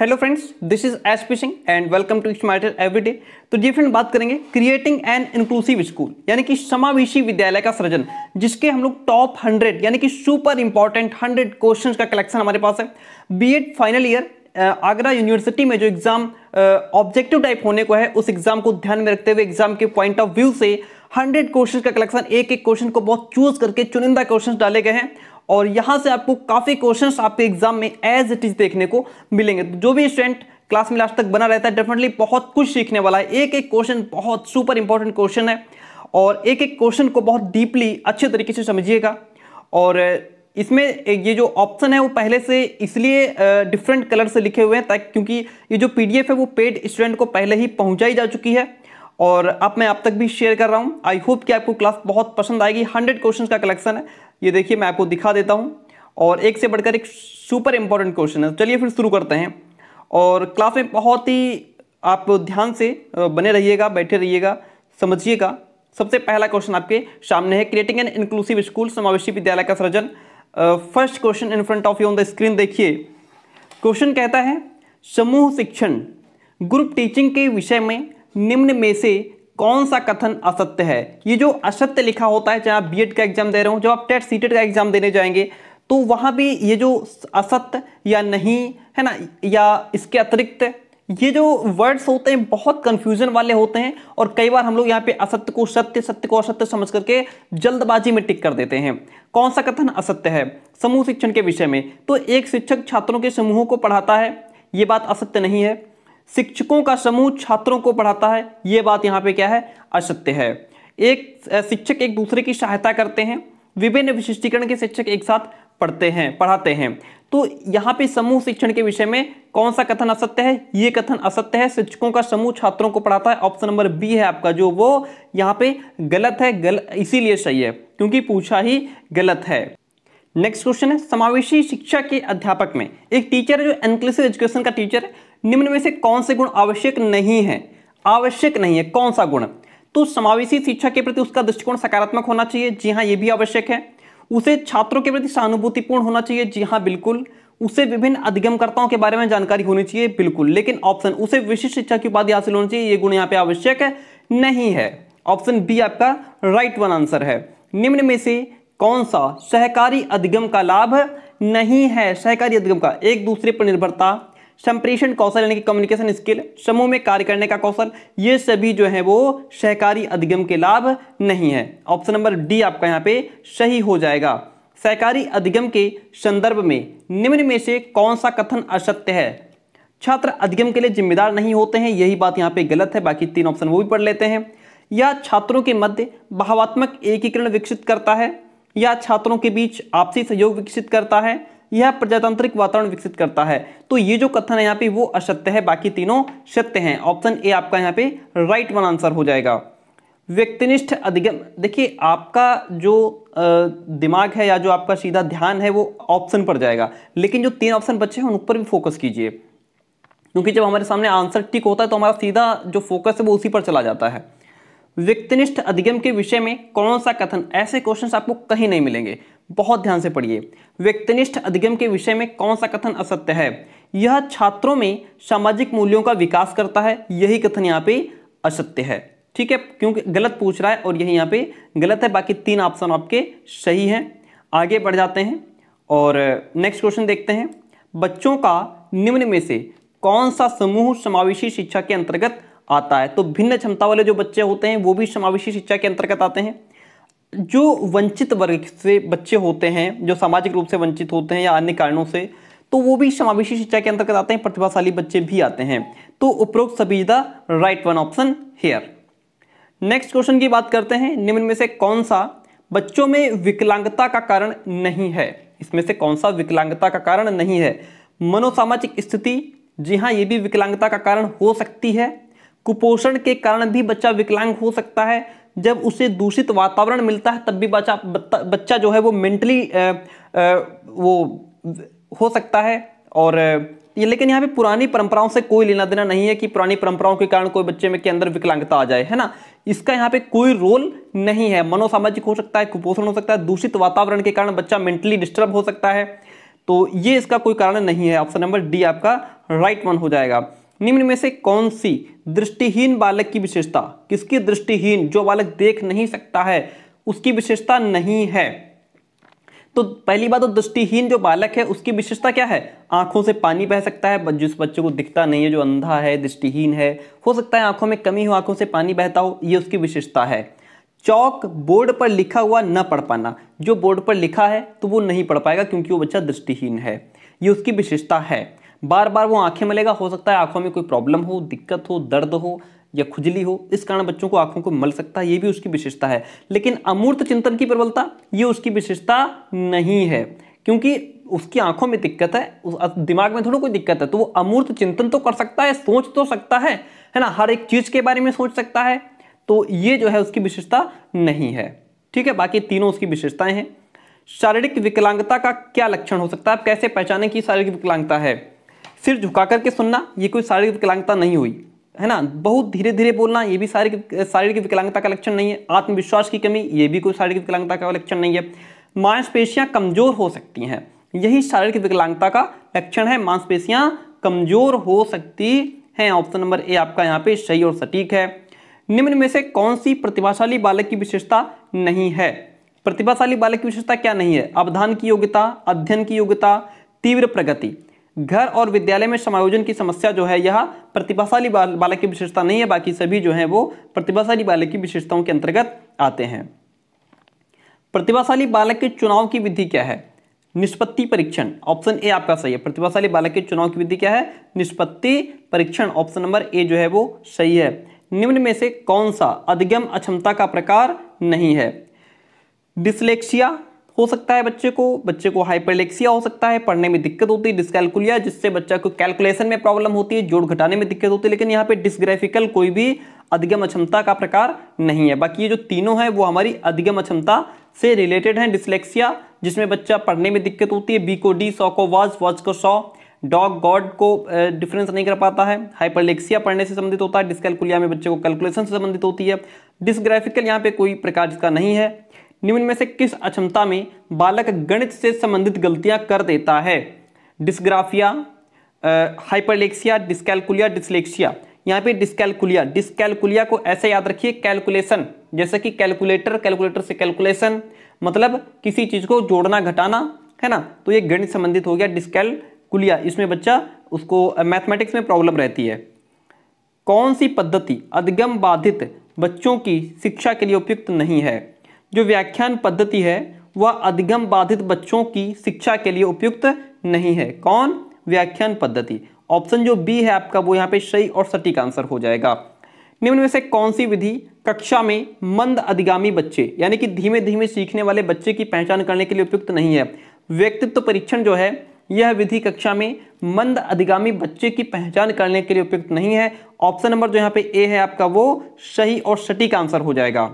hello friends this is S Singh and welcome to smarter everyday तो जी friend बात करेंगे क्रिएटिंग एन इंक्लूसिव स्कूल यानी कि समावेशी विद्यालय का सृजन जिसके हम लोग टॉप 100 यानी कि सुपर इंपॉर्टेंट 100 क्वेश्चंस का कलेक्शन हमारे पास है BEd final year Agra university में जो एग्ज़ाम ऑब्जेक्टिव टाइप होने को है उस एग्ज़ाम को ध्यान में रखते हुए एग्ज़ाम के पॉइंट ऑफ व्यू से हंड्रेड क्वेश्चन का कलेक्शन एक एक क्वेश्चन को बहुत चूज करके चुनिंदा क्वेश्चन डाले गए हैं और यहाँ से आपको काफ़ी क्वेश्चंस आपके एग्जाम में एज इट इज़ देखने को मिलेंगे तो जो भी स्टूडेंट क्लास में लास्ट तक बना रहता है डेफिनेटली बहुत कुछ सीखने वाला है एक एक क्वेश्चन बहुत सुपर इंपॉर्टेंट क्वेश्चन है और एक एक क्वेश्चन को बहुत डीपली अच्छे तरीके से समझिएगा और इसमें ये जो ऑप्शन है वो पहले से इसलिए डिफरेंट कलर से लिखे हुए हैं ताकि क्योंकि ये जो पीडीएफ है वो पेड स्टूडेंट को पहले ही पहुंचाई जा चुकी है और अब मैं आप तक भी शेयर कर रहा हूँ आई होप कि आपको क्लास बहुत पसंद आएगी हंड्रेड क्वेश्चन का कलेक्शन है ये देखिए मैं आपको दिखा देता हूँ और एक से बढ़कर एक सुपर इम्पॉर्टेंट क्वेश्चन है चलिए फिर शुरू करते हैं और क्लास में बहुत ही आप ध्यान से बने रहिएगा बैठे रहिएगा समझिएगा सबसे पहला क्वेश्चन आपके सामने है क्रिएटिंग एन इंक्लूसिव स्कूल समावेशी विद्यालय का सृजन first question in front of you on the screen देखिए क्वेश्चन कहता है समूह शिक्षण ग्रुप टीचिंग के विषय में निम्न में से कौन सा कथन असत्य है ये जो असत्य लिखा होता है चाहे आप बी का एग्जाम दे रहे हो जब आप टेट सीटेट का एग्जाम देने जाएंगे तो वहाँ भी ये जो असत्य या नहीं है ना या इसके अतिरिक्त ये जो वर्ड्स होते हैं बहुत कन्फ्यूजन वाले होते हैं और कई बार हम लोग यहाँ पे असत्य को सत्य सत्य को असत्य समझ करके जल्दबाजी में टिक कर देते हैं कौन सा कथन असत्य है समूह शिक्षण के विषय में तो एक शिक्षक छात्रों के समूहों को पढ़ाता है ये बात असत्य नहीं है शिक्षकों का समूह छात्रों को पढ़ाता है ये बात यहाँ पे क्या है असत्य है एक शिक्षक एक दूसरे की सहायता करते हैं विभिन्न विशिष्टीकरण के शिक्षक एक साथ पढ़ते हैं पढ़ाते हैं तो यहाँ पे समूह शिक्षण के विषय में कौन सा कथन असत्य है ये कथन असत्य है शिक्षकों का समूह छात्रों को पढ़ाता है ऑप्शन नंबर बी है आपका जो वो यहाँ पे गलत है गल इसीलिए सही है क्योंकि पूछा ही गलत है नेक्स्ट क्वेश्चन है समावेशी शिक्षा के अध्यापक में एक टीचर है जो इंक्लूसिव एजुकेशन का टीचर है निम्न में से कौन से गुण आवश्यक नहीं है आवश्यक नहीं है कौन सा गुण तो समावेशी शिक्षा के प्रति उसका दृष्टिकोण सकारात्मक होना चाहिए जी हाँ ये भी आवश्यक है उसे छात्रों के प्रति सहानुभूतिपूर्ण होना चाहिए जी हाँ बिल्कुल उसे विभिन्न अधिगमकर्ताओं के बारे में जानकारी होनी चाहिए बिल्कुल लेकिन ऑप्शन उसे विशिष्ट शिक्षा की उपाधि हासिल होनी चाहिए ये गुण यहाँ पे आवश्यक नहीं है ऑप्शन बी आपका राइट वन आंसर है निम्न में से कौन सा सहकारी अधिगम का लाभ नहीं है सहकारी अधिगम का एक दूसरे पर निर्भरता संप्रेषण कौशल यानी कि कम्युनिकेशन स्किल समूह में कार्य करने का कौशल ये सभी जो है वो सहकारी अधिगम के लाभ नहीं है ऑप्शन नंबर डी आपका यहाँ पे सही हो जाएगा सहकारी अधिगम के संदर्भ में निम्न में से कौन सा कथन असत्य है छात्र अधिगम के लिए जिम्मेदार नहीं होते हैं यही बात यहाँ पे गलत है बाकी तीन ऑप्शन वो भी पढ़ लेते हैं या छात्रों के मध्य भावात्मक एकीकरण विकसित करता है या छात्रों के बीच आपसी सहयोग विकसित करता है यह प्रजातांत्रिक वातावरण विकसित करता है तो ये जो कथन है यहाँ पे वो असत्य है बाकी तीनों सत्य हैं ऑप्शन ए आपका यहाँ पे राइट वन आंसर हो जाएगा व्यक्तिनिष्ठ अधिगम देखिए आपका जो दिमाग है या जो आपका सीधा ध्यान है वो ऑप्शन पर जाएगा लेकिन जो तीन ऑप्शन बचे हैं उन पर भी फोकस कीजिए क्योंकि जब हमारे सामने आंसर टिक होता है तो हमारा सीधा जो फोकस है वो उसी पर चला जाता है व्यक्तिनिष्ठ अधिगम के विषय में कौन सा कथन ऐसे क्वेश्चंस आपको कहीं नहीं मिलेंगे बहुत ध्यान से पढ़िए व्यक्तिनिष्ठ अधिगम के विषय में कौन सा कथन असत्य है यह छात्रों में सामाजिक मूल्यों का विकास करता है यही कथन यहाँ पे असत्य है ठीक है क्योंकि गलत पूछ रहा है और यही यहाँ पे गलत है बाकी तीन ऑप्शन आपके सही हैं आगे बढ़ जाते हैं और नेक्स्ट क्वेश्चन देखते हैं बच्चों का निम्न में से कौन सा समूह समावेशी शिक्षा के अंतर्गत आता है तो भिन्न क्षमता वाले जो बच्चे होते हैं वो भी समावेशी शिक्षा के अंतर्गत आते हैं जो वंचित वर्ग से बच्चे होते हैं जो सामाजिक रूप से वंचित होते हैं या अन्य कारणों से तो वो भी समावेशी शिक्षा के अंतर्गत आते हैं प्रतिभाशाली बच्चे भी आते हैं तो उपरोक्त सभी the right one option here next question की बात करते हैं निम्न में से कौन सा बच्चों में विकलांगता का कारण नहीं है इसमें से कौन सा विकलांगता का कारण नहीं है मनोसामाजिक स्थिति जी हाँ ये भी विकलांगता का कारण हो सकती है कुपोषण के कारण भी बच्चा विकलांग हो सकता है जब उसे दूषित वातावरण मिलता है तब भी बच्चा बच्चा जो है वो मेंटली वो हो सकता है और ये लेकिन यहाँ पे पुरानी परंपराओं से कोई लेना देना नहीं है कि पुरानी परंपराओं के कारण कोई बच्चे में के अंदर विकलांगता आ जाए है ना इसका यहाँ पे कोई रोल नहीं है मनोसामाजिक हो सकता है कुपोषण हो सकता है दूषित वातावरण के कारण बच्चा मेंटली डिस्टर्ब हो सकता है तो ये इसका कोई कारण नहीं है ऑप्शन नंबर डी आपका राइट वन हो जाएगा निम्न में से कौन सी दृष्टिहीन बालक की विशेषता किसकी दृष्टिहीन जो बालक देख नहीं सकता है उसकी विशेषता नहीं है तो पहली बात तो दृष्टिहीन जो बालक है उसकी विशेषता क्या है आंखों से पानी बह सकता है जिस बच्चे को दिखता नहीं है जो अंधा है दृष्टिहीन है हो सकता है आंखों में कमी हो आंखों से पानी बहता हो ये उसकी विशेषता है चौक बोर्ड पर लिखा हुआ न पढ़ पाना जो बोर्ड पर लिखा है तो वो नहीं पढ़ पाएगा क्योंकि वो बच्चा दृष्टिहीन है ये उसकी विशेषता है बार बार वो आंखें मलेगा हो सकता है आंखों में कोई प्रॉब्लम हो दिक्कत हो दर्द हो या खुजली हो इस कारण बच्चों को आंखों को मल सकता है ये भी उसकी विशेषता है लेकिन अमूर्त चिंतन की प्रबलता ये उसकी विशेषता नहीं है क्योंकि उसकी आंखों में दिक्कत है उस दिमाग में थोड़ा कोई दिक्कत है तो वो अमूर्त चिंतन तो कर सकता है सोच तो सकता है है ना हर एक चीज़ के बारे में सोच सकता है तो ये जो है उसकी विशेषता नहीं है ठीक है बाकी तीनों उसकी विशेषताएं हैं शारीरिक विकलांगता का क्या लक्षण हो सकता है आप कैसे पहचाने कि शारीरिक विकलांगता है सिर झुका करके सुनना ये कोई शारीरिक विकलांगता नहीं हुई है ना बहुत धीरे धीरे बोलना ये भी शारीरिक शारीरिक विकलांगता का लक्षण नहीं है आत्मविश्वास की कमी ये भी कोई शारीरिक विकलांगता का लक्षण नहीं है मांसपेशियाँ कमजोर हो सकती हैं यही शारीरिक विकलांगता का लक्षण है मांसपेशियाँ कमजोर हो सकती हैं ऑप्शन नंबर ए आपका यहाँ पे सही और सटीक है निम्न में से कौन सी प्रतिभाशाली बालक की विशेषता नहीं है प्रतिभाशाली बालक की विशेषता क्या नहीं है अवधान की योग्यता अध्ययन की योग्यता तीव्र प्रगति घर और विद्यालय में समायोजन की समस्या जो है यह प्रतिभाशाली बाल, बालक की विशेषता नहीं है बाकी सभी जो है वो प्रतिभाशाली बालक की विशेषताओं के अंतर्गत आते हैं प्रतिभाशाली बालक के चुनाव की विधि क्या है निष्पत्ति परीक्षण ऑप्शन ए आपका सही है प्रतिभाशाली बालक के चुनाव की विधि क्या है निष्पत्ति परीक्षण ऑप्शन नंबर ए जो है वो सही है निम्न में से कौन सा अधिगम अक्षमता का प्रकार नहीं है डिसलेक्सिया हो सकता है बच्चे को बच्चे को हाइपरलेक्सिया हो सकता है पढ़ने में दिक्कत होती है डिसकैलकुलिया जिससे बच्चा को कैलकुलेशन में प्रॉब्लम होती है जोड़ घटाने में दिक्कत होती है लेकिन यहाँ पे डिस्ग्राफिकल कोई भी अधिगम अक्षमता का प्रकार नहीं है बाकी ये जो तीनों है वो हमारी अधिगम अक्षमता से रिलेटेड है डिसलेक्सिया जिसमें बच्चा पढ़ने में दिक्कत होती है बी को डी सौ को वाज वाज को सौ डॉग गॉड को डिफरेंस नहीं कर पाता है हाइपरलेक्सिया पढ़ने से संबंधित होता है डिस्कैलकुलिया में बच्चे को कैलकुलेशन से संबंधित होती है डिस्ग्राफिकल यहाँ पे कोई प्रकार जिसका नहीं है निम्न में से किस अक्षमता में बालक गणित से संबंधित गलतियां कर देता है डिस्ग्राफिया हाइपरलेक्सिया डिस्कैलकुलिया डिसलेक्सिया यहाँ पे डिस्कैलकुलिया डिस्कैलकुलिया को ऐसे याद रखिए कैलकुलेशन जैसे कि कैलकुलेटर कैलकुलेटर से कैलकुलेशन मतलब किसी चीज़ को जोड़ना घटाना है ना तो ये गणित संबंधित हो गया डिस्कैलकुलिया इसमें बच्चा उसको मैथमेटिक्स में प्रॉब्लम रहती है कौन सी पद्धति अधिगम बाधित बच्चों की शिक्षा के लिए उपयुक्त नहीं है जो व्याख्यान पद्धति है वह अधिगम बाधित बच्चों की शिक्षा के लिए उपयुक्त नहीं है कौन व्याख्यान पद्धति ऑप्शन जो बी है आपका वो यहाँ पे सही और सटीक आंसर हो जाएगा निम्न में से कौन सी विधि कक्षा में मंद अधिगामी बच्चे यानी कि धीमे धीमे सीखने वाले बच्चे की पहचान करने के लिए उपयुक्त नहीं है व्यक्तित्व परीक्षण जो है यह विधि कक्षा में मंद अधिगामी बच्चे की पहचान करने के लिए उपयुक्त नहीं है ऑप्शन नंबर जो यहाँ पे ए है आपका वो सही और सटीक आंसर हो जाएगा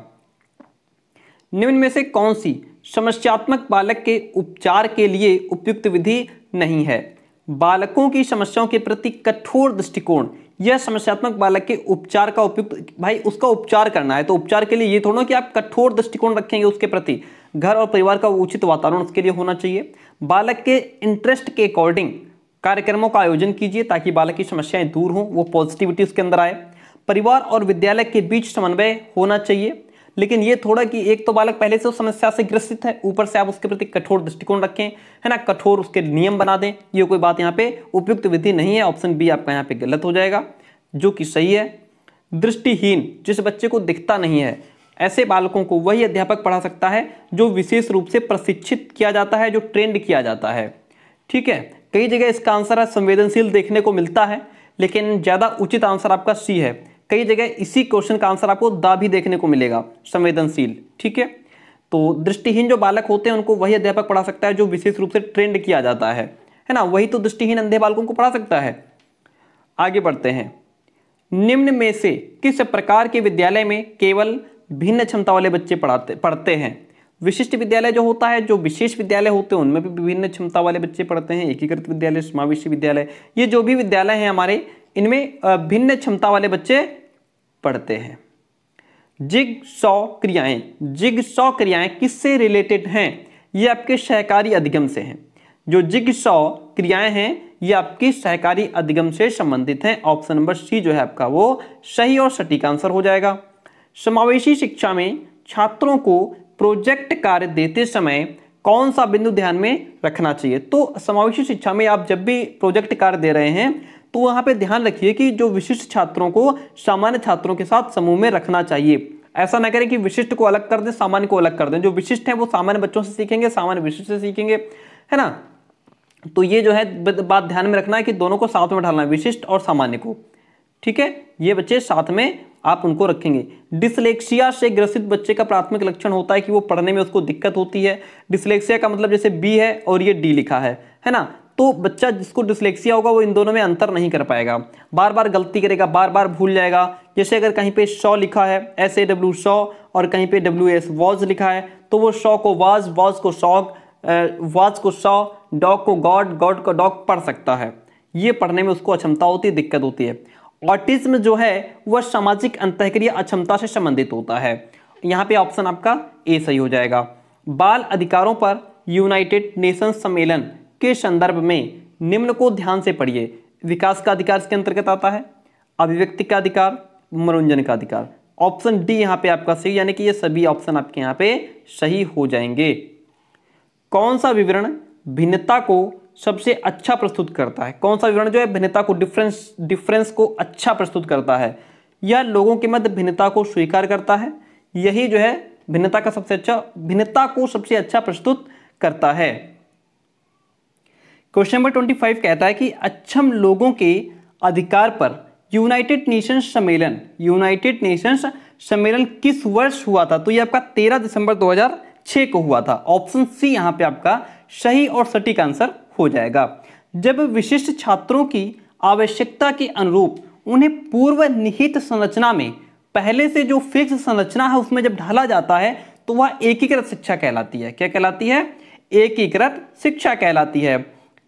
निम्न में से कौन सी समस्यात्मक बालक के उपचार के लिए उपयुक्त विधि नहीं है बालकों की समस्याओं के प्रति कठोर दृष्टिकोण यह समस्यात्मक बालक के उपचार का उपयुक्त भाई उसका उपचार करना है तो उपचार के लिए ये थोड़ा कि आप कठोर दृष्टिकोण रखेंगे उसके प्रति घर और परिवार का उचित वातावरण उसके लिए होना चाहिए बालक के इंटरेस्ट के अकॉर्डिंग कार्यक्रमों का आयोजन कीजिए ताकि बालक की समस्याएं दूर हों वो पॉजिटिविटी उसके अंदर आए परिवार और विद्यालय के बीच समन्वय होना चाहिए लेकिन ये थोड़ा कि एक तो बालक पहले से उस समस्या से ग्रसित है ऊपर से आप उसके प्रति कठोर दृष्टिकोण रखें है ना कठोर उसके नियम बना दें ये कोई बात यहाँ पे उपयुक्त विधि नहीं है ऑप्शन बी आपका यहाँ पे गलत हो जाएगा जो कि सही है दृष्टिहीन जिस बच्चे को दिखता नहीं है ऐसे बालकों को वही अध्यापक पढ़ा सकता है जो विशेष रूप से प्रशिक्षित किया जाता है जो ट्रेंड किया जाता है ठीक है कई जगह इसका आंसर संवेदनशील देखने को मिलता है लेकिन ज़्यादा उचित आंसर आपका सी है कई जगह इसी क्वेश्चन का आंसर आपको द भी देखने को मिलेगा संवेदनशील ठीक है तो दृष्टिहीन जो बालक होते हैं उनको वही अध्यापक पढ़ा सकता है जो विशेष रूप से ट्रेंड किया जाता है है ना वही तो दृष्टिहीन अंधे बालकों को पढ़ा सकता है आगे बढ़ते हैं निम्न में से किस प्रकार के विद्यालय में केवल भिन्न क्षमता वाले बच्चे पढ़ाते पढ़ते हैं विशिष्ट विद्यालय जो होता है जो विशेष विद्यालय होते हैं उनमें भी विभिन्न क्षमता वाले बच्चे पढ़ते हैं एकीकृत विद्यालय समावेशी विद्यालय ये जो भी विद्यालय हैं हमारे इनमें भिन्न क्षमता वाले बच्चे पढ़ते हैं जिग सौ क्रियाएं जिग सौ क्रियाएं किससे रिलेटेड हैं ये आपके सहकारी अधिगम से हैं जो जिग सौ क्रियाएं हैं ये आपकी सहकारी अधिगम से संबंधित हैं ऑप्शन नंबर सी जो है आपका वो सही और सटीक आंसर हो जाएगा समावेशी शिक्षा में छात्रों को प्रोजेक्ट कार्य देते समय कौन सा बिंदु ध्यान में रखना चाहिए तो समावेशी शिक्षा में आप जब भी प्रोजेक्ट कार्य दे रहे हैं तो वहाँ पे ध्यान रखिए कि जो विशिष्ट छात्रों को सामान्य छात्रों के साथ समूह में रखना चाहिए ऐसा ना करें कि विशिष्ट को अलग कर दें सामान्य को अलग कर दें जो विशिष्ट है वो सामान्य बच्चों से सीखेंगे सामान्य विशिष्ट से सीखेंगे है ना तो ये जो है बात ध्यान में रखना है कि दोनों को साथ में ढालना है विशिष्ट और सामान्य को ठीक है ये बच्चे साथ में आप उनको रखेंगे डिसलेक्सिया से ग्रसित बच्चे का प्राथमिक लक्षण होता है कि वो पढ़ने में उसको दिक्कत होती है डिसलेक्सिया का मतलब जैसे बी है और ये डी लिखा है है ना तो बच्चा जिसको डिसलेक्सिया होगा वो इन दोनों में अंतर नहीं कर पाएगा बार बार गलती करेगा बार बार भूल जाएगा जैसे अगर कहीं पे शॉ लिखा है एस ए डब्ल्यू शॉ और कहीं पे डब्ल्यू एस वॉज लिखा है तो वो शॉ को वाज वॉज को शॉक वाज को शॉ डॉग को गॉड गॉड को डॉग पढ़ सकता है ये पढ़ने में उसको अक्षमता होती है दिक्कत होती है ऑटिज्म जो है वह सामाजिक अंतक्रिया अक्षमता से संबंधित होता है यहाँ पे ऑप्शन आपका ए सही हो जाएगा बाल अधिकारों पर यूनाइटेड नेशंस सम्मेलन के संदर्भ में निम्न को ध्यान से पढ़िए विकास का अधिकार इसके अंतर्गत आता है अभिव्यक्ति का अधिकार मनोरंजन का अधिकार ऑप्शन डी यहाँ पे आपका सही यानी कि ये सभी ऑप्शन आपके यहाँ पे सही हो जाएंगे कौन सा विवरण भिन्नता को सबसे अच्छा प्रस्तुत करता है कौन सा विवरण जो है भिन्नता को डिफरेंस डिफरेंस को अच्छा प्रस्तुत करता है यह लोगों के मध्य भिन्नता को स्वीकार करता है यही जो है भिन्नता का सबसे अच्छा भिन्नता को सबसे अच्छा प्रस्तुत करता है क्वेश्चन नंबर ट्वेंटी फाइव कहता है कि अक्षम लोगों के अधिकार पर यूनाइटेड नेशंस सम्मेलन यूनाइटेड नेशंस सम्मेलन किस वर्ष हुआ था तो ये आपका तेरह दिसंबर 2006 को हुआ था ऑप्शन सी यहाँ पे आपका सही और सटीक आंसर हो जाएगा जब विशिष्ट छात्रों की आवश्यकता के अनुरूप उन्हें पूर्व निहित संरचना में पहले से जो फिक्स संरचना है उसमें जब ढाला जाता है तो वह एकीकृत शिक्षा कहलाती है क्या कहलाती है एकीकृत शिक्षा कहलाती है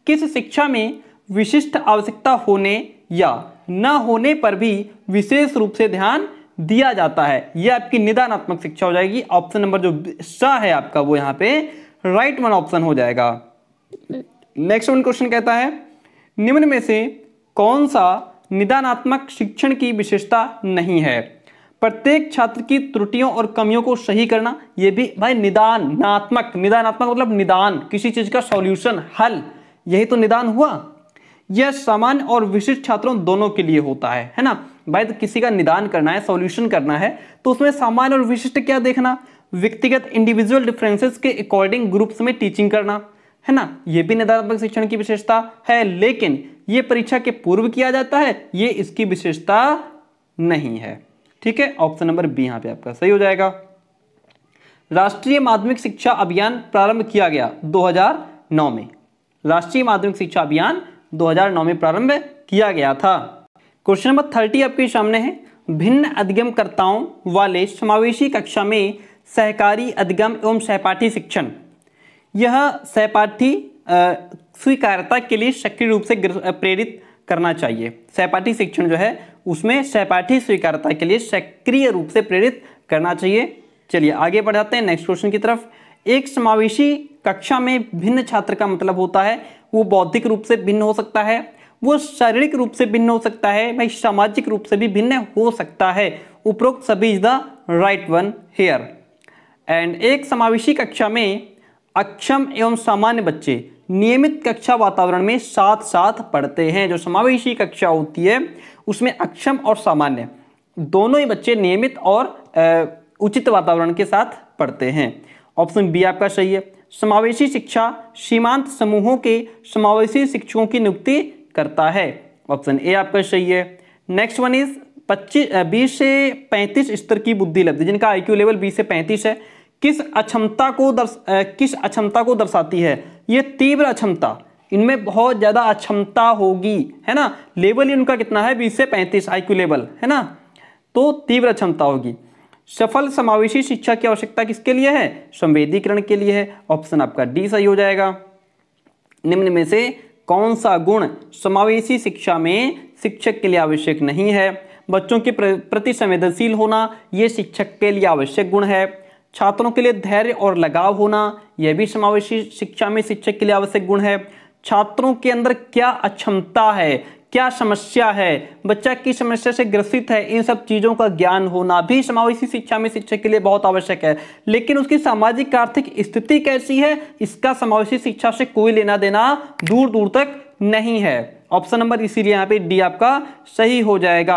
किस शिक्षा में विशिष्ट आवश्यकता होने या न होने पर भी विशेष रूप से ध्यान दिया जाता है यह आपकी निदानात्मक शिक्षा हो जाएगी ऑप्शन नंबर जो सा है आपका वो यहाँ पे राइट वन ऑप्शन हो जाएगा नेक्स्ट वन क्वेश्चन कहता है निम्न में से कौन सा निदानात्मक शिक्षण की विशेषता नहीं है प्रत्येक छात्र की त्रुटियों और कमियों को सही करना यह भी भाई निदानात्मक निदानात्मक मतलब निदान किसी चीज का सॉल्यूशन हल यही तो निदान हुआ यह सामान्य और विशिष्ट छात्रों दोनों के लिए होता है है ना भाई तो किसी का निदान करना है सॉल्यूशन करना है तो उसमें सामान्य और विशिष्ट क्या देखना व्यक्तिगत इंडिविजुअल डिफरेंसेस के अकॉर्डिंग ग्रुप्स में टीचिंग करना है ना यह भी निदानात्मक शिक्षण की विशेषता है लेकिन यह परीक्षा के पूर्व किया जाता है ये इसकी विशेषता नहीं है ठीक है ऑप्शन नंबर बी यहाँ पे आपका सही हो जाएगा राष्ट्रीय माध्यमिक शिक्षा अभियान प्रारंभ किया गया 2009 में राष्ट्रीय माध्यमिक शिक्षा अभियान 2009 में प्रारंभ किया गया था क्वेश्चन नंबर थर्टी आपके सामने है भिन्न अधिगमकर्ताओं वाले समावेशी कक्षा में सहकारी अधिगम एवं सहपाठी शिक्षण यह सहपाठी स्वीकारता के लिए सक्रिय रूप से प्रेरित करना चाहिए सहपाठी शिक्षण जो है उसमें सहपाठी स्वीकारता के लिए सक्रिय रूप से प्रेरित करना चाहिए चलिए आगे बढ़ाते हैं नेक्स्ट क्वेश्चन की तरफ एक समावेशी कक्षा में भिन्न छात्र का मतलब होता है वो बौद्धिक रूप से भिन्न हो सकता है वो शारीरिक रूप से भिन्न हो सकता है भाई सामाजिक रूप से भी भिन्न हो सकता है उपरोक्त सभी is the right one here and एक समावेशी कक्षा में अक्षम एवं सामान्य बच्चे नियमित कक्षा वातावरण में साथ साथ पढ़ते हैं जो समावेशी कक्षा होती है उसमें अक्षम और सामान्य दोनों ही बच्चे नियमित और उचित वातावरण के साथ पढ़ते हैं ऑप्शन बी आपका सही है समावेशी शिक्षा सीमांत समूहों के समावेशी शिक्षकों की नियुक्ति करता है ऑप्शन ए आपका सही है नेक्स्ट वन इज पच्चीस बीस से पैंतीस स्तर की बुद्धि लब्धि जिनका आई लेवल बीस से पैंतीस है किस अक्षमता को दर्श किस अक्षमता को दर्शाती है ये तीव्र अक्षमता इनमें बहुत ज़्यादा अक्षमता होगी है ना लेवल इनका कितना है बीस से पैंतीस आई लेवल है ना तो तीव्र अक्षमता होगी सफल समावेशी शिक्षा की आवश्यकता किसके लिए है संवेदीकरण के लिए है ऑप्शन आपका डी सही हो जाएगा निम्न में से कौन सा गुण समावेशी शिक्षा में शिक्षक के लिए आवश्यक नहीं है बच्चों के प्रति संवेदनशील होना यह शिक्षक के लिए आवश्यक गुण है छात्रों के लिए धैर्य और लगाव होना यह भी समावेशी शिक्षा में शिक्षक के लिए आवश्यक गुण है छात्रों के अंदर क्या अक्षमता है क्या समस्या है बच्चा किस समस्या से ग्रसित है इन सब चीज़ों का ज्ञान होना भी समावेशी शिक्षा में शिक्षक के लिए बहुत आवश्यक है लेकिन उसकी सामाजिक आर्थिक स्थिति कैसी है इसका समावेशी शिक्षा से कोई लेना देना दूर दूर तक नहीं है ऑप्शन नंबर इसीलिए यहाँ पे डी आपका सही हो जाएगा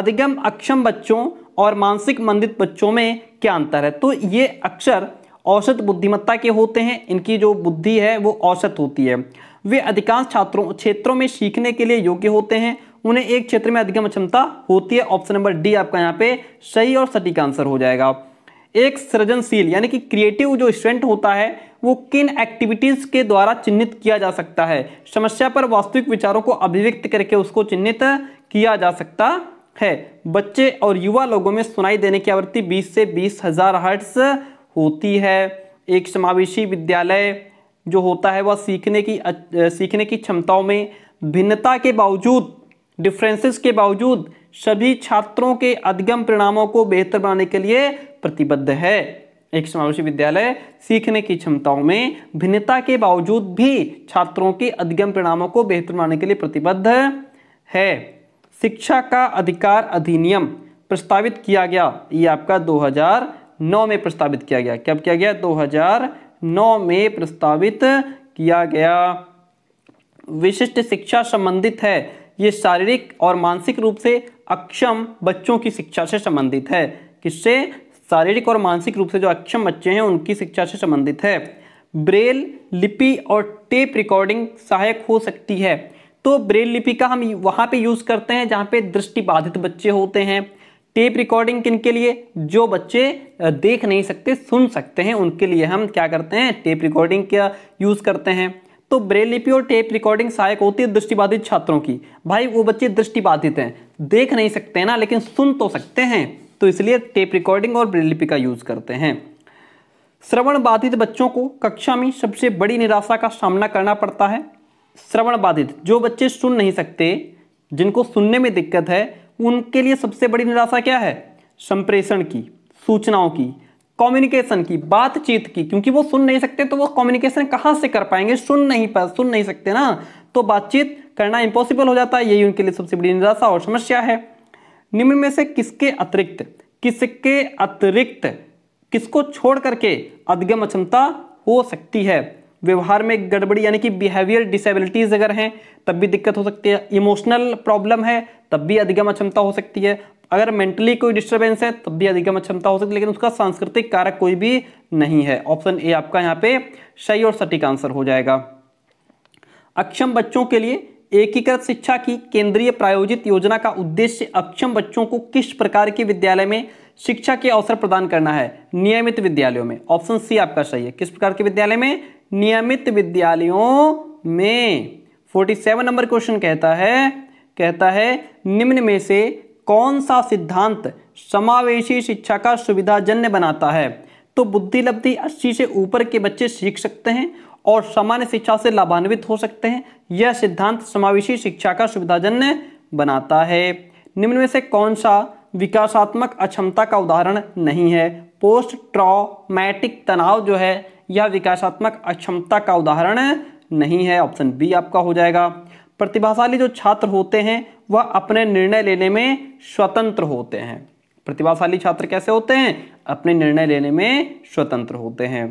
अधिगम अक्षम बच्चों और मानसिक मंदित बच्चों में क्या अंतर है तो ये अक्षर औसत बुद्धिमत्ता के होते हैं इनकी जो बुद्धि है वो औसत होती है वे अधिकांश छात्रों क्षेत्रों में सीखने के लिए योग्य होते हैं उन्हें एक क्षेत्र में अधिकम क्षमता होती है ऑप्शन नंबर डी आपका यहाँ पे सही और सटीक आंसर हो जाएगा एक सृजनशील यानी कि क्रिएटिव जो स्टूडेंट होता है वो किन एक्टिविटीज़ के द्वारा चिन्हित किया जा सकता है समस्या पर वास्तविक विचारों को अभिव्यक्त करके उसको चिन्हित किया जा सकता है बच्चे और युवा लोगों में सुनाई देने की आवृत्ति 20 से बीस हजार हर्ट्स होती है एक समावेशी विद्यालय जो होता है वह सीखने की सीखने की क्षमताओं में भिन्नता के बावजूद डिफ्रेंसेस के बावजूद सभी छात्रों के अधिगम परिणामों को बेहतर बनाने के लिए प्रतिबद्ध है एक समावेशी विद्यालय सीखने की क्षमताओं में भिन्नता के बावजूद भी छात्रों के अधिगम परिणामों को बेहतर बनाने के लिए प्रतिबद्ध है शिक्षा का अधिकार अधिनियम प्रस्तावित किया गया ये आपका 2009 में प्रस्तावित किया गया कब किया गया नौ में प्रस्तावित किया गया विशिष्ट शिक्षा संबंधित है ये शारीरिक और मानसिक रूप से अक्षम बच्चों की शिक्षा से संबंधित है किससे शारीरिक और मानसिक रूप से जो अक्षम बच्चे हैं उनकी शिक्षा से संबंधित है ब्रेल लिपि और टेप रिकॉर्डिंग सहायक हो सकती है तो ब्रेल लिपि का हम वहाँ पे यूज़ करते हैं जहाँ पे दृष्टि बाधित बच्चे होते हैं टेप रिकॉर्डिंग किन के लिए जो बच्चे देख नहीं सकते सुन सकते हैं उनके लिए हम क्या करते हैं टेप रिकॉर्डिंग का यूज़ करते हैं तो ब्रेल लिपि और टेप रिकॉर्डिंग सहायक होती है दृष्टिबाधित छात्रों की भाई वो बच्चे दृष्टिबाधित हैं देख नहीं सकते हैं ना लेकिन सुन तो सकते हैं तो इसलिए टेप रिकॉर्डिंग और ब्रेल लिपि का यूज़ करते हैं श्रवण बाधित बच्चों को कक्षा में सबसे बड़ी निराशा का सामना करना पड़ता है श्रवण बाधित जो बच्चे सुन नहीं सकते जिनको सुनने में दिक्कत है उनके लिए सबसे बड़ी निराशा क्या है संप्रेषण की सूचनाओं की कम्युनिकेशन की बातचीत की क्योंकि वो सुन नहीं सकते तो वो कम्युनिकेशन कहाँ से कर पाएंगे सुन नहीं पा सुन नहीं सकते ना तो बातचीत करना इम्पॉसिबल हो जाता है यही उनके लिए सबसे बड़ी निराशा और समस्या है निम्न में से किसके अतिरिक्त किसके अतिरिक्त किसको छोड़ करके अधिगम अक्षमता हो सकती है व्यवहार में गड़बड़ी यानी कि बिहेवियर डिसेबिलिटीज़ अगर हैं तब भी दिक्कत हो सकती है इमोशनल प्रॉब्लम है तब भी अधिगम अक्षमता हो सकती है अगर मेंटली कोई डिस्टर्बेंस है तब भी अधिगम अक्षमता हो सकती है लेकिन उसका सांस्कृतिक कारक कोई भी नहीं है ऑप्शन ए आपका यहाँ पे सही और सटीक आंसर हो जाएगा अक्षम बच्चों के लिए एकीकृत शिक्षा की केंद्रीय प्रायोजित योजना का उद्देश्य अक्षम बच्चों को किस प्रकार के विद्यालय में शिक्षा के अवसर प्रदान करना है नियमित विद्यालयों में ऑप्शन सी आपका सही है किस प्रकार के विद्यालय में नियमित विद्यालयों में 47 नंबर क्वेश्चन कहता है कहता है निम्न में से कौन सा सिद्धांत समावेशी शिक्षा का सुविधाजन्य बनाता है तो बुद्धि लब्धि अस्सी से ऊपर के बच्चे सीख सकते हैं और सामान्य शिक्षा से लाभान्वित हो सकते हैं यह सिद्धांत समावेशी शिक्षा का सुविधाजन्य बनाता है निम्न में से कौन सा विकासात्मक अक्षमता का उदाहरण नहीं है पोस्ट ट्रॉमैटिक तनाव जो है या विकासात्मक अक्षमता का उदाहरण नहीं है ऑप्शन बी आपका हो जाएगा प्रतिभाशाली जो छात्र होते हैं वह अपने निर्णय लेने में स्वतंत्र होते हैं प्रतिभाशाली छात्र कैसे होते हैं अपने निर्णय लेने में स्वतंत्र होते हैं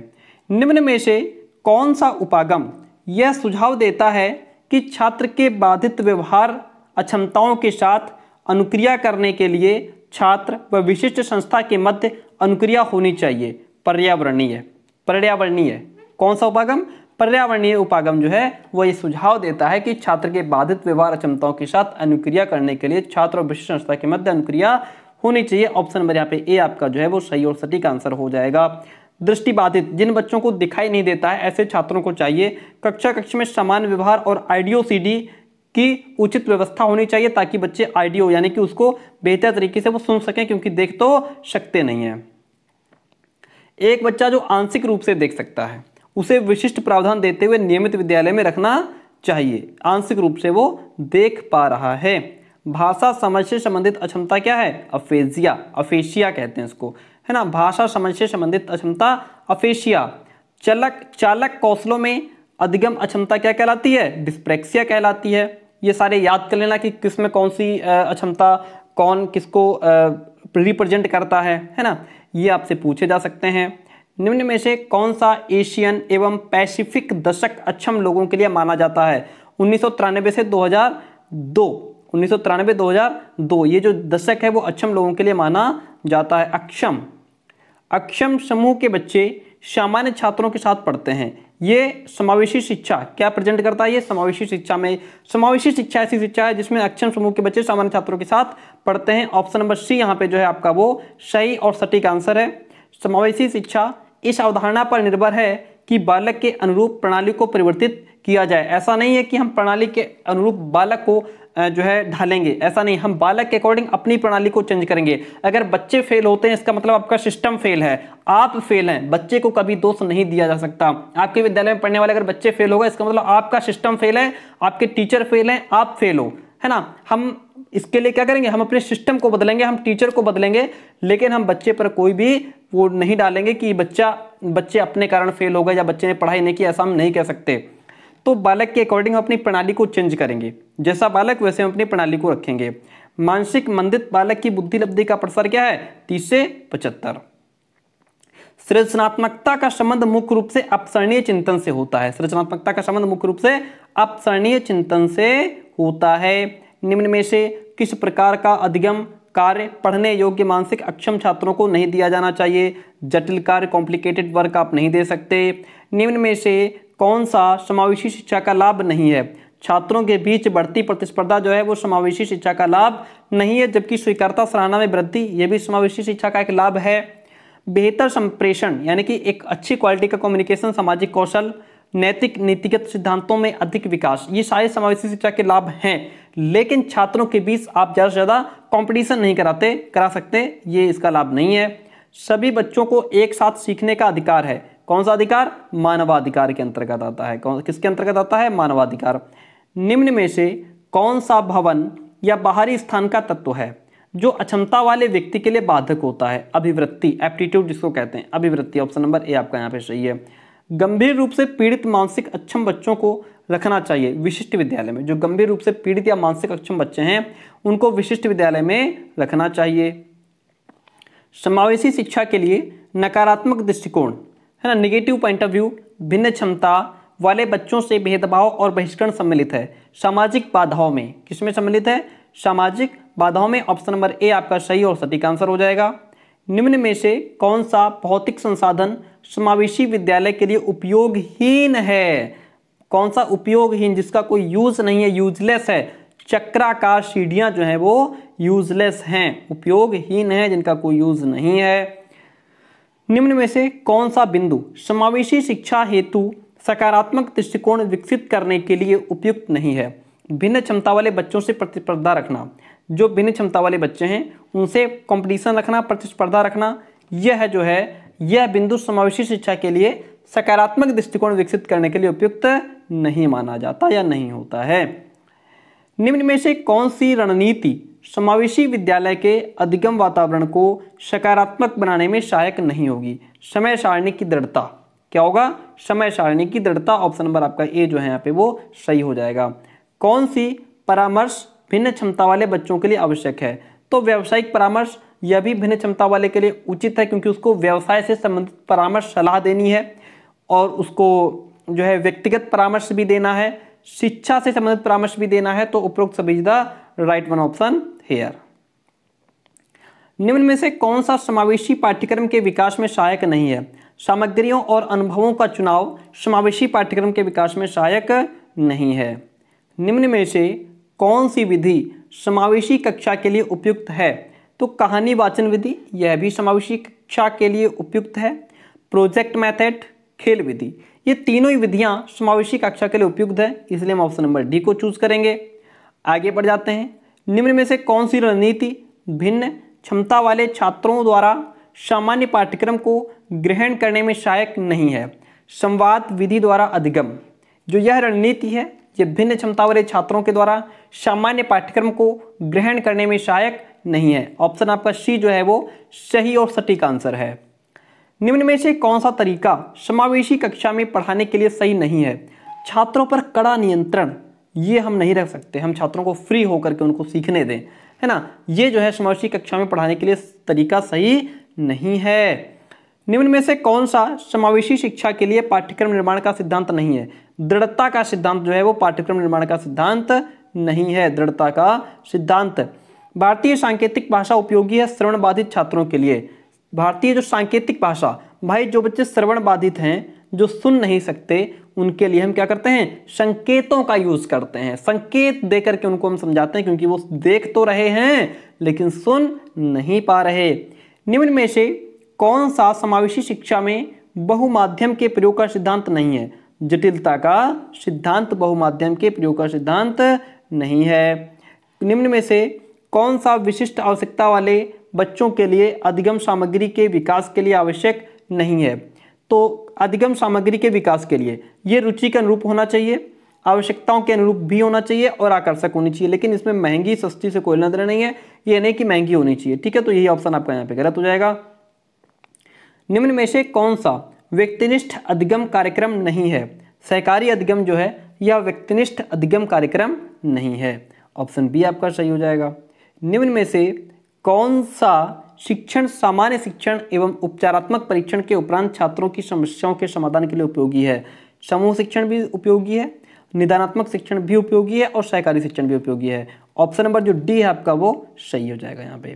निम्न में से कौन सा उपागम यह सुझाव देता है कि छात्र के बाधित व्यवहार अक्षमताओं के साथ अनुक्रिया करने के लिए छात्र व विशिष्ट संस्था के मध्य अनुक्रिया होनी चाहिए पर्यावरणीय पर्यावरणीय कौन सा उपागम पर्यावरणीय उपागम जो है वो ये सुझाव देता है कि छात्र के बाधित व्यवहार क्षमताओं के साथ अनुक्रिया करने के लिए छात्र और विशिष्ट संस्था के मध्य अनुक्रिया होनी चाहिए ऑप्शन नंबर यहाँ पे ए आपका जो है वो सही और सटीक आंसर हो जाएगा दृष्टिबाधित जिन बच्चों को दिखाई नहीं देता है ऐसे छात्रों को चाहिए कक्षा कक्ष में समान व्यवहार और आइडियो सीडी की उचित व्यवस्था होनी चाहिए ताकि बच्चे आइडियो यानी कि उसको बेहतर तरीके से वो सुन सकें क्योंकि देख तो सकते नहीं हैं एक बच्चा जो आंशिक रूप से देख सकता है उसे विशिष्ट प्रावधान देते हुए नियमित विद्यालय में रखना चाहिए आंशिक रूप से वो देख पा रहा है भाषा समझ से संबंधित अक्षमता क्या है अफेजिया अफेशिया कहते हैं इसको है ना भाषा समझ से संबंधित अक्षमता अफेशिया चलक चालक कौशलों में अधिगम अक्षमता क्या कहलाती है डिस्प्रेक्सिया कहलाती है ये सारे याद कर लेना कि किस में कौन सी अक्षमता कौन किसको रिप्रेजेंट करता है है ना ये आपसे पूछे जा सकते हैं निम्न में से कौन सा एशियन एवं पैसिफिक दशक अक्षम लोगों के लिए माना जाता है उन्नीस से 2002 उन्नीस 2002 ये जो दशक है वो अक्षम लोगों के लिए माना जाता है अक्षम अक्षम समूह के बच्चे सामान्य छात्रों के साथ पढ़ते हैं ये समावेशी शिक्षा क्या प्रेजेंट करता है ये समावेशी शिक्षा में समावेशी शिक्षा ऐसी शिक्षा है जिसमें अक्षम समूह के बच्चे सामान्य छात्रों के साथ पढ़ते हैं ऑप्शन नंबर सी यहाँ पे जो है आपका वो सही और सटीक आंसर है समावेशी शिक्षा इस अवधारणा पर निर्भर है कि बालक के अनुरूप प्रणाली को परिवर्तित किया जाए ऐसा नहीं है कि हम प्रणाली के अनुरूप बालक को जो है ढालेंगे ऐसा नहीं हम बालक के अकॉर्डिंग अपनी प्रणाली को चेंज करेंगे अगर बच्चे फेल होते हैं इसका मतलब आपका सिस्टम फेल है आप फेल हैं बच्चे को कभी दोष नहीं दिया जा सकता आपके विद्यालय में पढ़ने वाले अगर बच्चे फेल होगा इसका मतलब आपका सिस्टम फेल है आपके टीचर फेल हैं आप फेल हो है ना हम इसके लिए क्या करेंगे हम अपने सिस्टम को बदलेंगे हम टीचर को बदलेंगे लेकिन हम बच्चे पर कोई भी वो नहीं डालेंगे कि बच्चा बच्चे अपने कारण फेल हो गए या बच्चे ने पढ़ाई नहीं की ऐसा हम नहीं कह सकते तो बालक के अकॉर्डिंग हम अपनी प्रणाली को चेंज करेंगे जैसा बालक वैसे हम अपनी प्रणाली को रखेंगे मानसिक मंदित बालक की बुद्धि लब्धि का प्रसार क्या है तीस से पचहत्तर सृजनात्मकता का संबंध मुख्य रूप से अपसरणीय चिंतन से होता है सृजनात्मकता का संबंध मुख्य रूप से अपसरणीय चिंतन से होता है निम्न में से किस प्रकार का अधिगम कार्य पढ़ने योग्य मानसिक अक्षम छात्रों को नहीं दिया जाना चाहिए जटिल कार्य कॉम्प्लिकेटेड वर्क आप नहीं दे सकते निम्न में से कौन सा समावेशी शिक्षा का लाभ नहीं है छात्रों के बीच बढ़ती प्रतिस्पर्धा जो है वो समावेशी शिक्षा का लाभ नहीं है जबकि स्वीकारता सराहना में वृद्धि ये भी समावेशी शिक्षा का एक लाभ है बेहतर संप्रेषण यानी कि एक अच्छी क्वालिटी का कम्युनिकेशन सामाजिक कौशल नैतिक नीतिगत सिद्धांतों में अधिक विकास ये सारे समावेशी शिक्षा के लाभ हैं लेकिन छात्रों के बीच आप ज़्यादा से ज़्यादा कॉम्पिटिशन नहीं कराते करा सकते ये इसका लाभ नहीं है सभी बच्चों को एक साथ सीखने का अधिकार है कौन सा अधिकार मानवाधिकार के अंतर्गत आता है कौन किसके अंतर्गत आता है मानवाधिकार निम्न में से कौन सा भवन या बाहरी स्थान का तत्व है जो अक्षमता वाले व्यक्ति के लिए बाधक होता है अभिवृत्ति एप्टीट्यूड जिसको कहते हैं अभिवृत्ति ऑप्शन नंबर ए आपका यहाँ पे सही है गंभीर रूप से पीड़ित मानसिक अक्षम बच्चों को रखना चाहिए विशिष्ट विद्यालय में जो गंभीर रूप से पीड़ित या मानसिक अक्षम बच्चे हैं उनको विशिष्ट विद्यालय में रखना चाहिए समावेशी शिक्षा के लिए नकारात्मक दृष्टिकोण है ना निगेटिव पॉइंट ऑफ व्यू भिन्न क्षमता वाले बच्चों से भेदभाव और बहिष्करण सम्मिलित है सामाजिक बाधाओं में किसमें सम्मिलित है सामाजिक बाधाओं में ऑप्शन नंबर ए आपका सही और सटीक आंसर हो जाएगा निम्न में से कौन सा भौतिक संसाधन समावेशी विद्यालय के लिए उपयोगहीन है कौन सा उपयोगहीन जिसका कोई यूज नहीं है यूजलेस है चक्राकार सीढ़ियां जो है वो यूजलेस हैं उपयोगहीन है जिनका कोई यूज नहीं है निम्न में से कौन सा बिंदु समावेशी शिक्षा हेतु सकारात्मक दृष्टिकोण विकसित करने के लिए उपयुक्त नहीं है भिन्न क्षमता वाले बच्चों से प्रतिस्पर्धा रखना जो भिन्न क्षमता वाले बच्चे हैं उनसे कंपटीशन रखना प्रतिस्पर्धा रखना यह है जो है यह बिंदु समावेशी शिक्षा के लिए सकारात्मक दृष्टिकोण विकसित करने के लिए उपयुक्त नहीं माना जाता या नहीं होता है निम्न में से कौन सी रणनीति समावेशी विद्यालय के अधिगम वातावरण को सकारात्मक बनाने में सहायक नहीं होगी समय सारणी की दृढ़ता क्या होगा समय सारणी की दृढ़ता ऑप्शन नंबर आपका ए जो है यहाँ पे वो सही हो जाएगा कौन सी परामर्श भिन्न क्षमता वाले बच्चों के लिए आवश्यक है तो व्यावसायिक परामर्श यह भी भिन्न क्षमता वाले के लिए उचित है क्योंकि उसको व्यवसाय से संबंधित परामर्श सलाह देनी है और उसको जो है व्यक्तिगत परामर्श भी देना है शिक्षा से संबंधित परामर्श भी देना है तो उपरोक्त सभी the right one option here निम्न में से कौन सा समावेशी पाठ्यक्रम के विकास में सहायक नहीं है सामग्रियों और अनुभवों का चुनाव समावेशी पाठ्यक्रम के विकास में सहायक नहीं है निम्न में से कौन सी विधि समावेशी कक्षा के लिए उपयुक्त है तो कहानी वाचन विधि यह भी समावेशी कक्षा के लिए उपयुक्त है प्रोजेक्ट मैथड खेल विधि ये तीनों ही विधियाँ समावेशी कक्षा के लिए उपयुक्त है इसलिए हम ऑप्शन नंबर डी को चूज करेंगे आगे बढ़ जाते हैं निम्न में से कौन सी रणनीति भिन्न क्षमता वाले छात्रों द्वारा सामान्य पाठ्यक्रम को ग्रहण करने में सहायक नहीं है संवाद विधि द्वारा अधिगम जो यह रणनीति है ये भिन्न क्षमता वाले छात्रों के द्वारा सामान्य पाठ्यक्रम को ग्रहण करने में सहायक नहीं है ऑप्शन आपका सी जो है वो सही और सटीक आंसर है निम्न में से कौन सा तरीका समावेशी कक्षा में पढ़ाने के लिए सही नहीं है छात्रों पर कड़ा नियंत्रण ये हम नहीं रख सकते हम छात्रों को फ्री होकर के उनको सीखने दें है ना ये जो है समावेशी कक्षा में पढ़ाने के लिए तरीका सही नहीं है निम्न में से कौन सा समावेशी शिक्षा के लिए पाठ्यक्रम निर्माण का सिद्धांत नहीं है दृढ़ता का सिद्धांत जो है वो पाठ्यक्रम निर्माण का सिद्धांत नहीं है दृढ़ता का सिद्धांत भारतीय सांकेतिक भाषा उपयोगी है श्रवण बाधित छात्रों के लिए भारतीय जो सांकेतिक भाषा भाई जो बच्चे श्रवण बाधित हैं जो सुन नहीं सकते उनके लिए हम क्या करते हैं संकेतों का यूज करते हैं संकेत दे करके उनको हम समझाते हैं क्योंकि वो देख तो रहे हैं लेकिन सुन नहीं पा रहे निम्न में से कौन सा समावेशी शिक्षा में बहुमाध्यम के प्रयोग का सिद्धांत नहीं है जटिलता का सिद्धांत बहुमाध्यम के प्रयोग का सिद्धांत नहीं है निम्न में से कौन सा विशिष्ट आवश्यकता वाले बच्चों के लिए अधिगम सामग्री के विकास के लिए आवश्यक नहीं है तो अधिगम सामग्री के विकास के लिए ये रुचि के अनुरूप होना चाहिए आवश्यकताओं के अनुरूप भी होना चाहिए और आकर्षक होनी चाहिए लेकिन इसमें महंगी सस्ती से कोई नजर नहीं है ये नहीं कि महंगी होनी चाहिए ठीक है तो यही ऑप्शन आपका यहाँ पे गलत हो जाएगा निम्न में से कौन सा व्यक्तिनिष्ठ अधिगम कार्यक्रम नहीं है सहकारी अधिगम जो है यह व्यक्तिनिष्ठ अधिगम कार्यक्रम नहीं है ऑप्शन बी आपका सही हो जाएगा निम्न में से कौन सा शिक्षण सामान्य शिक्षण एवं उपचारात्मक परीक्षण के उपरांत छात्रों की समस्याओं के समाधान के लिए उपयोगी है समूह शिक्षण भी उपयोगी है निदानात्मक शिक्षण भी उपयोगी है और सहकारी शिक्षण भी उपयोगी है ऑप्शन नंबर जो डी है आपका वो सही हो जाएगा यहाँ पे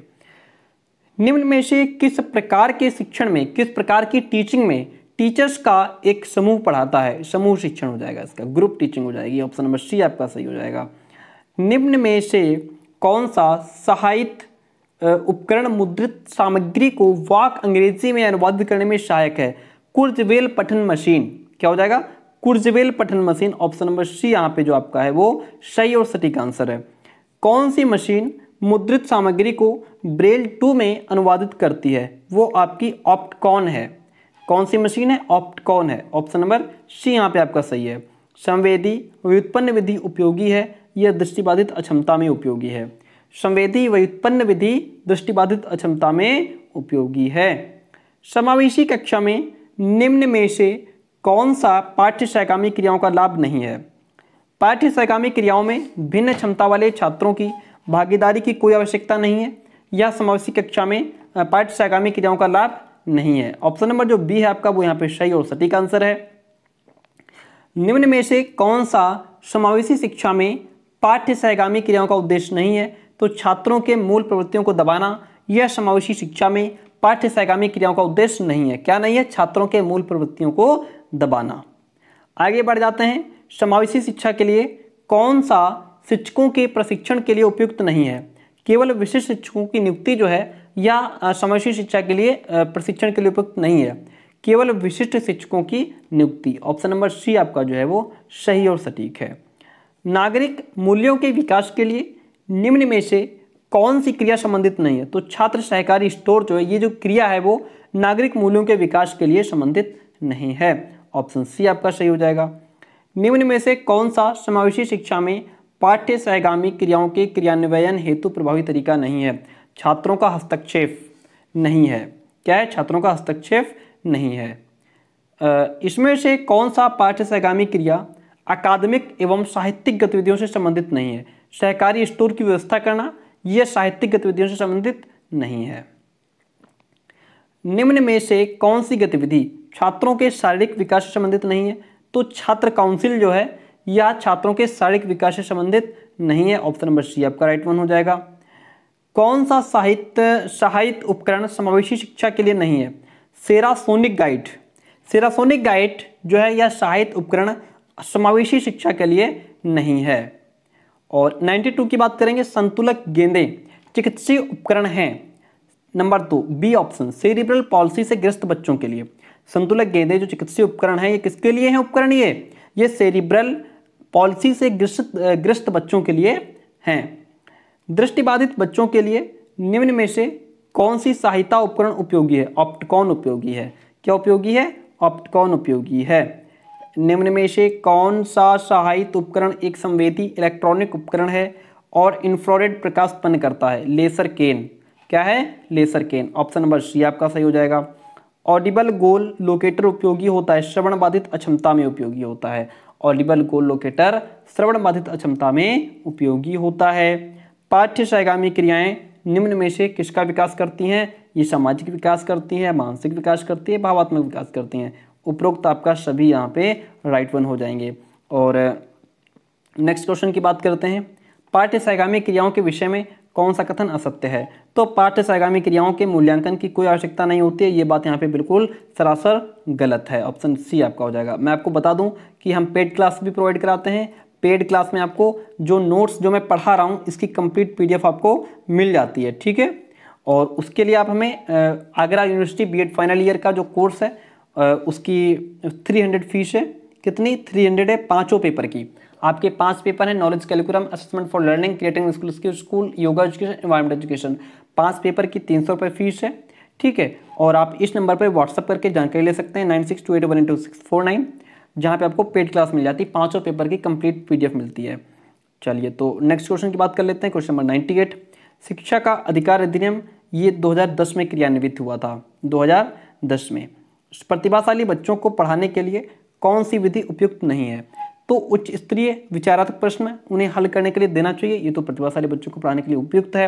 निम्न में से किस प्रकार के शिक्षण में किस प्रकार की टीचिंग में टीचर्स का एक समूह पढ़ाता है समूह शिक्षण हो जाएगा इसका ग्रुप टीचिंग हो जाएगी ऑप्शन नंबर सी आपका सही हो जाएगा निम्न में से कौन सा सहायित उपकरण मुद्रित सामग्री को वाक अंग्रेजी में अनुवाद करने में सहायक है कुर्जवेल पठन मशीन क्या हो जाएगा कुर्जवेल पठन मशीन ऑप्शन नंबर सी यहाँ पे जो आपका है वो सही और सटीक आंसर है कौन सी मशीन मुद्रित सामग्री को ब्रेल टू में अनुवादित करती है वो आपकी ऑप्टकॉन है कौन सी मशीन है ऑप्टकॉन है ऑप्शन नंबर सी यहाँ पे आपका सही है संवेदी व्युत्पन्न विधि उपयोगी है यह दृष्टिबाधित अक्षमता में उपयोगी है संवेदी व्युत्पन्न विधि दृष्टिबाधित अक्षमता में उपयोगी है समावेशी कक्षा में निम्न में से कौन सा पाठ्य सहकामी क्रियाओं का लाभ नहीं है पाठ्य सहकामी क्रियाओं में भिन्न क्षमता वाले छात्रों की भागीदारी की कोई आवश्यकता नहीं है यह समावेशी कक्षा में पाठ्य सहकामी क्रियाओं का लाभ नहीं है ऑप्शन नंबर जो बी है आपका वो यहाँ पे सही और सटीक आंसर है निम्न में से कौन सा समावेशी शिक्षा में पाठ्य सहगामी क्रियाओं का उद्देश्य नहीं है तो छात्रों के मूल प्रवृत्तियों को दबाना यह समावेशी शिक्षा में पाठ्य सहगामी क्रियाओं का उद्देश्य नहीं है क्या नहीं है छात्रों के मूल प्रवृत्तियों को दबाना आगे बढ़ जाते हैं समावेशी शिक्षा के लिए कौन सा शिक्षकों के प्रशिक्षण के लिए उपयुक्त नहीं है केवल विशिष्ट शिक्षकों की नियुक्ति जो है या समावेशी शिक्षा के लिए प्रशिक्षण के लिए उपयुक्त नहीं है केवल विशिष्ट शिक्षकों की नियुक्ति ऑप्शन नंबर सी आपका जो है वो सही और सटीक है नागरिक मूल्यों के विकास के लिए निम्न में से कौन सी क्रिया संबंधित नहीं है तो छात्र सहकारी स्टोर जो है ये जो क्रिया है वो नागरिक मूल्यों के विकास के लिए संबंधित नहीं है ऑप्शन सी आपका सही हो जाएगा निम्न में से कौन सा समावेशी शिक्षा में पाठ्य सहगामी क्रियाओं के क्रियान्वयन हेतु प्रभावी तरीका नहीं है छात्रों का हस्तक्षेप नहीं है क्या है छात्रों का हस्तक्षेप नहीं है इसमें से कौन सा पाठ्य सहगामी क्रिया अकादमिक एवं साहित्यिक गतिविधियों से संबंधित नहीं है सहकारी स्टोर की व्यवस्था करना यह साहित्यिक गतिविधियों से संबंधित नहीं है निम्न में से कौन सी गतिविधि छात्रों के शारीरिक विकास से संबंधित नहीं है तो छात्र काउंसिल जो है यह छात्रों के शारीरिक विकास से संबंधित नहीं है ऑप्शन नंबर सी आपका राइट वन हो जाएगा कौन सा साहित्य सहायक उपकरण समावेशी शिक्षा के लिए नहीं है सेरासोनिक गाइड सेरासोनिक गाइड जो है यह सहायक उपकरण समावेशी शिक्षा के लिए नहीं है और 92 की बात करेंगे संतुलक गेंदे चिकित्सीय उपकरण हैं नंबर दो बी ऑप्शन सेरिब्रल पॉलिसी से ग्रस्त बच्चों के लिए संतुलक गेंदे जो चिकित्सीय उपकरण है ये किसके लिए हैं उपकरण ये ये सेरिब्रल पॉलिसी से ग्रस्त ग्रस्त बच्चों के लिए हैं दृष्टिबाधित बच्चों के लिए निम्न में से कौन सी सहायता उपकरण उपयोगी है ऑप्टकॉन उपयोगी है क्या उपयोगी है ऑप्टकॉन उपयोगी है निम्न में से कौन सा सहायित उपकरण एक संवेदी इलेक्ट्रॉनिक उपकरण है और इंफ्रारेड प्रकाश उत्पन्न करता है लेसर केन क्या है laser cane option number C आपका सही हो जाएगा ऑडिबल गोल लोकेटर उपयोगी होता है श्रवण बाधित अक्षमता में उपयोगी होता है ऑडिबल गोल लोकेटर श्रवण बाधित अक्षमता में उपयोगी होता है पाठ्य सहगामी क्रियाएं निम्न में से किसका विकास करती हैं ये सामाजिक विकास करती हैं मानसिक विकास करती है भावात्मक विकास करती हैं उपरोक्त आपका सभी यहाँ पे राइट वन हो जाएंगे और नेक्स्ट क्वेश्चन की बात करते हैं पाठ्य सहगामी क्रियाओं के विषय में कौन सा कथन असत्य है तो पाठ्य सहगामी क्रियाओं के मूल्यांकन की कोई आवश्यकता नहीं होती है ये बात यहाँ पे बिल्कुल सरासर गलत है ऑप्शन सी आपका हो जाएगा मैं आपको बता दूँ कि हम पेड क्लास भी प्रोवाइड कराते हैं पेड क्लास में आपको जो नोट्स जो मैं पढ़ा रहा हूँ इसकी कंप्लीट पीडीएफ आपको मिल जाती है ठीक है और उसके लिए आप हमें Agra university BEd final year का जो कोर्स है उसकी थ्री हंड्रेड फीस है कितनी थ्री हंड्रेड है पाँचों पेपर की आपके पांच पेपर हैं knowledge curriculum assessment for learning creating skill school yoga education environment education पाँच पेपर की तीन सौ रुपये फीस है ठीक है और आप इस नंबर पर व्हाट्सअप करके जानकारी ले सकते हैं nine six two eight one two six four nine जहाँ पे आपको पेड क्लास मिल जाती है पाँचों पेपर की कंप्लीट पीडीएफ मिलती है चलिए तो नेक्स्ट क्वेश्चन की बात कर लेते हैं क्वेश्चन नंबर 98 शिक्षा का अधिकार अधिनियम ये 2010 में क्रियान्वित हुआ था 2010 में प्रतिभाशाली बच्चों को पढ़ाने के लिए कौन सी विधि उपयुक्त नहीं है तो उच्च स्तरीय विचारात्मक प्रश्न उन्हें हल करने के लिए देना चाहिए ये तो प्रतिभाशाली बच्चों को पढ़ाने के लिए उपयुक्त है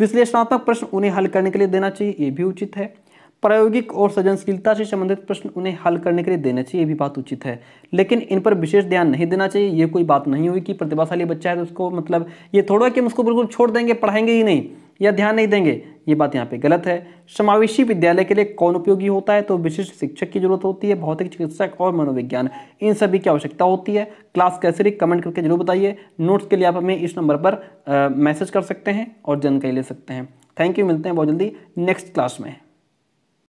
विश्लेषणात्मक प्रश्न उन्हें हल करने के लिए देना चाहिए ये भी उचित है प्रायोगिक और सृजनशीलता से संबंधित प्रश्न उन्हें हल करने के लिए देने चाहिए ये भी बात उचित है लेकिन इन पर विशेष ध्यान नहीं देना चाहिए ये कोई बात नहीं हुई कि प्रतिभाशाली बच्चा है तो उसको मतलब ये थोड़ा कि हम उसको बिल्कुल छोड़ देंगे पढ़ाएंगे ही नहीं या ध्यान नहीं देंगे ये बात यहाँ पे गलत है समावेशी विद्यालय के लिए कौन उपयोगी होता है तो विशिष्ट शिक्षक की जरूरत होती है भौतिक चिकित्सक और मनोविज्ञान इन सभी की आवश्यकता होती है क्लास कैसे रही कमेंट करके जरूर बताइए नोट्स के लिए आप हमें इस नंबर पर मैसेज कर सकते हैं और जानकारी ले सकते हैं थैंक यू मिलते हैं बहुत जल्दी नेक्स्ट क्लास में